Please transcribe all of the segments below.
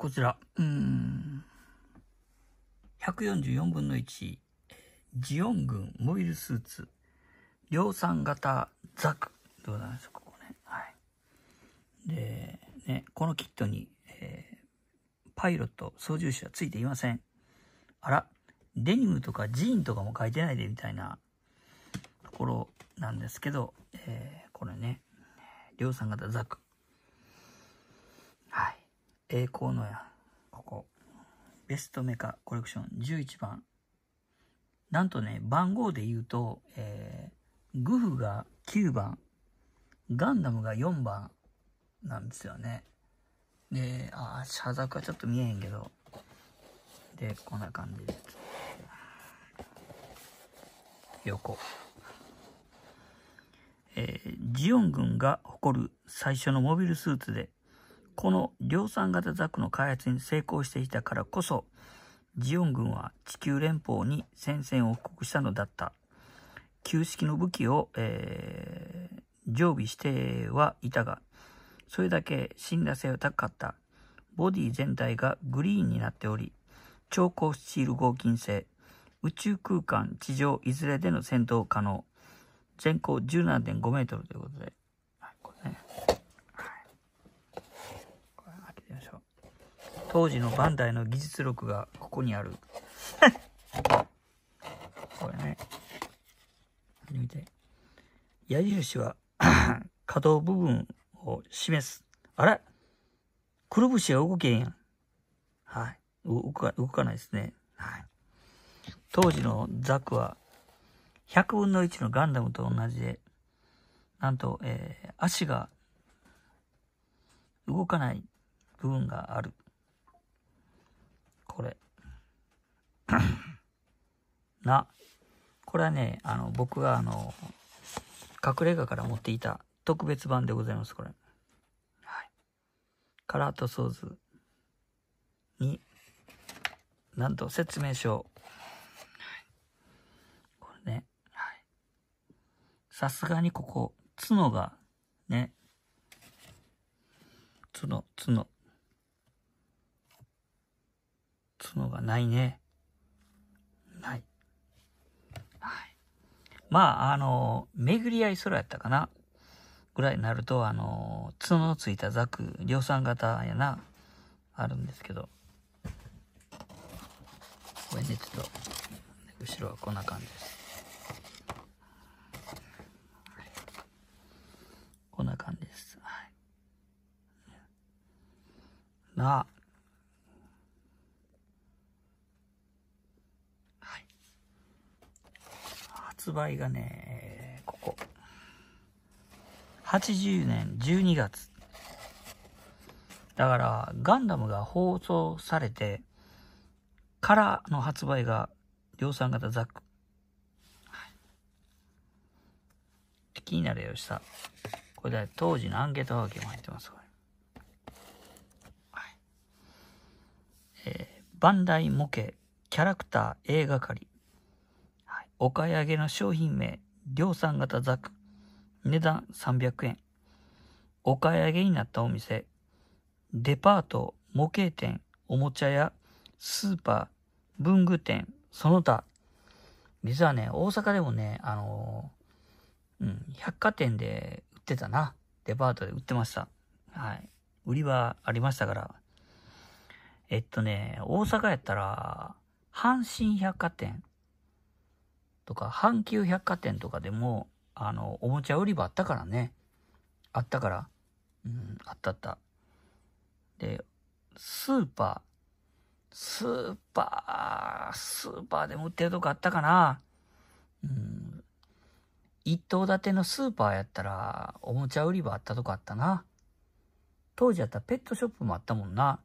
こちら、うん、144分の1、ジオン軍モビルスーツ、量産型ザクなんでしょう、ここね。はい。で、ね、このキットに、えー、パイロット、操縦士はついていません。あら、デニムとかジーンとかも書いてないでみたいなところなんですけど、えー、これね、量産型ザク。栄光のや、ここ。ベストメカコレクション11番。なんとね、番号で言うと、えー、グフが9番、ガンダムが4番なんですよね。で、あ、謝作はちょっと見えへんけど。で、こんな感じです。横。えー、ジオン軍が誇る最初のモビルスーツでこの量産型ザクの開発に成功していたからこそ、ジオン軍は地球連邦に戦線を布告したのだった。旧式の武器を、えー、常備してはいたが、それだけ信頼性は高かった。ボディ全体がグリーンになっており、超高スチール合金性、宇宙空間、地上いずれでの戦闘可能、全高17.5メートルということで、当時のバンダイの技術力がここにある これね見て矢印は可 動部分を示すあれくるぶしは動けんやんはい動か動かないですねはい当時のザクは100分の1のガンダムと同じでなんと、えー、足が動かない部分があるこれ。な。これはね、あの、僕があの、隠れ家から持っていた特別版でございます、これ。はい。カラー塗装図に、なんと説明書。これね、はい。さすがにここ、角が、ね、角、角。のがないね。ない。はい。まあ、あの、巡り合い空やったかな。ぐらいになると、あの、角のついたザク、量産型やな。あるんですけど。これね、ちょっと、後ろはこんな感じです。こんな感じです。はい。なあ、売がね、ここ。80年12月。だから、ガンダムが放送されて、からの発売が量産型ザック。はい、気になるよ、下。これで当時のアンケートはがきも入ってます、これ。はい。えー、バンダイ模型、キャラクター映画狩り。お買い上げの商品名、量産型ザク、値段300円。お買い上げになったお店、デパート、模型店、おもちゃ屋、スーパー、文具店、その他。実はね、大阪でもね、あのー、うん、百貨店で売ってたな。デパートで売ってました。はい。売り場ありましたから。えっとね、大阪やったら、阪神百貨店、とか、阪急百貨店とかでも、あの、おもちゃ売り場あったからね。あったから。うん、あったあった。で、スーパー、スーパー、スーパーでも売ってるとこあったかな。うん、一棟建てのスーパーやったら、おもちゃ売り場あったとこあったな。当時やったらペットショップもあったもんな。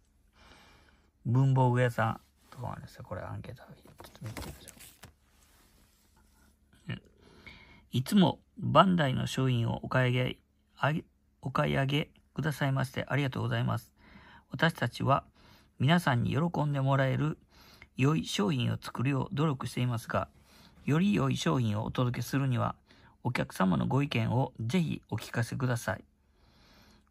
文房具屋さんとかあるんですよ。これアンケートちょっと見てみましょう。いつもバンダイの商品をお買い上げ、お買い上げくださいましてありがとうございます。私たちは皆さんに喜んでもらえる良い商品を作るよう努力していますが、より良い商品をお届けするには、お客様のご意見をぜひお聞かせください。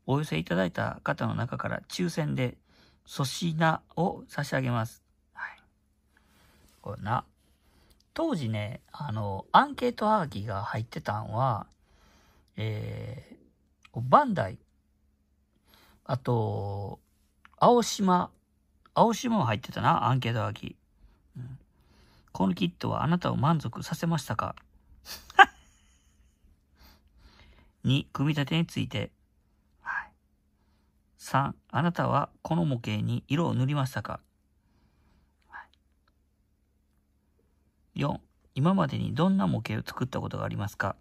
お寄せいただいた方の中から抽選で粗品を差し上げます。はい。こな。当時ね、あの、アンケートはがきが入ってたんは、えー、バンダイ、あと、青島、青島も入ってたな、アンケートはがき。うん、このキットはあなたを満足させましたか2、組み立てについて。はい、3、あなたはこの模型に色を塗りましたか4、今までにどんな模型を作ったことがありますか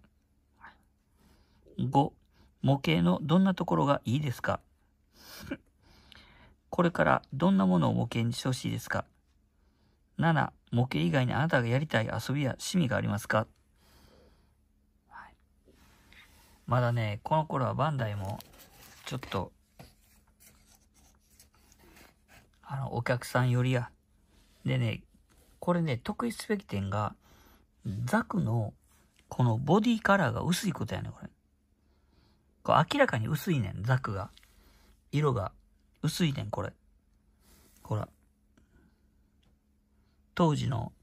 ?5、模型のどんなところがいいですか これからどんなものを模型にしてほしいですか ?7、模型以外にあなたがやりたい遊びや趣味がありますか、はい、まだね、この頃はバンダイもちょっと、あの、お客さん寄りや。でね、これね、特筆すべき点が、ザクの、このボディカラーが薄いことやね、これ。これ明らかに薄いねん、ザクが。色が薄いねん、これ。ほら。当時の、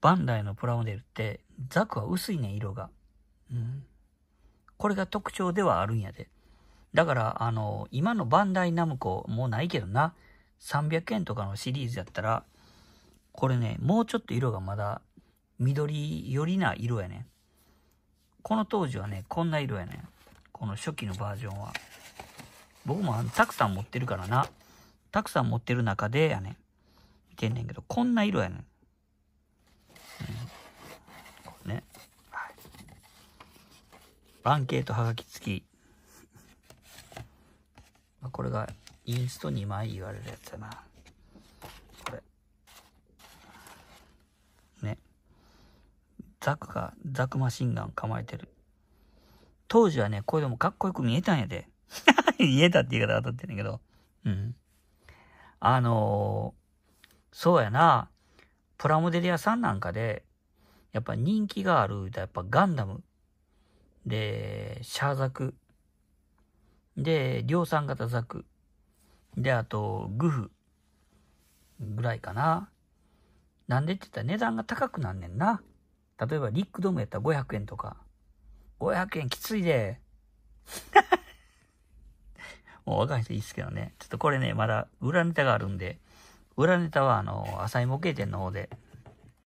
バンダイのプラモデルって、ザクは薄いねん、色が。うん。これが特徴ではあるんやで。だから、あの、今のバンダイナムコもうないけどな、300円とかのシリーズやったら、これね、もうちょっと色がまだ緑寄りな色やね。この当時はね、こんな色やね。この初期のバージョンは。僕もたくさん持ってるからな。たくさん持ってる中でやね。見てんねんけど、こんな色やねん。うん、ね。はい。アンケートはがき付き。これがインスト2枚言われるやつやな。ザクが、ザクマシンガン構えてる。当時はね、これでもかっこよく見えたんやで。見えたって言い方が当たってんねんけど。うん。あのー、そうやな。プラモデル屋さんなんかで、やっぱ人気がある、やっぱガンダム。で、シャーザク。で、量産型ザク。で、あと、グフ。ぐらいかな。なんでって言ったら値段が高くなんねんな。例えばリックドームやったら500円とか。500円きついで。もう若い人いいっすけどね。ちょっとこれね、まだ裏ネタがあるんで、裏ネタはあの、浅井模型店の方で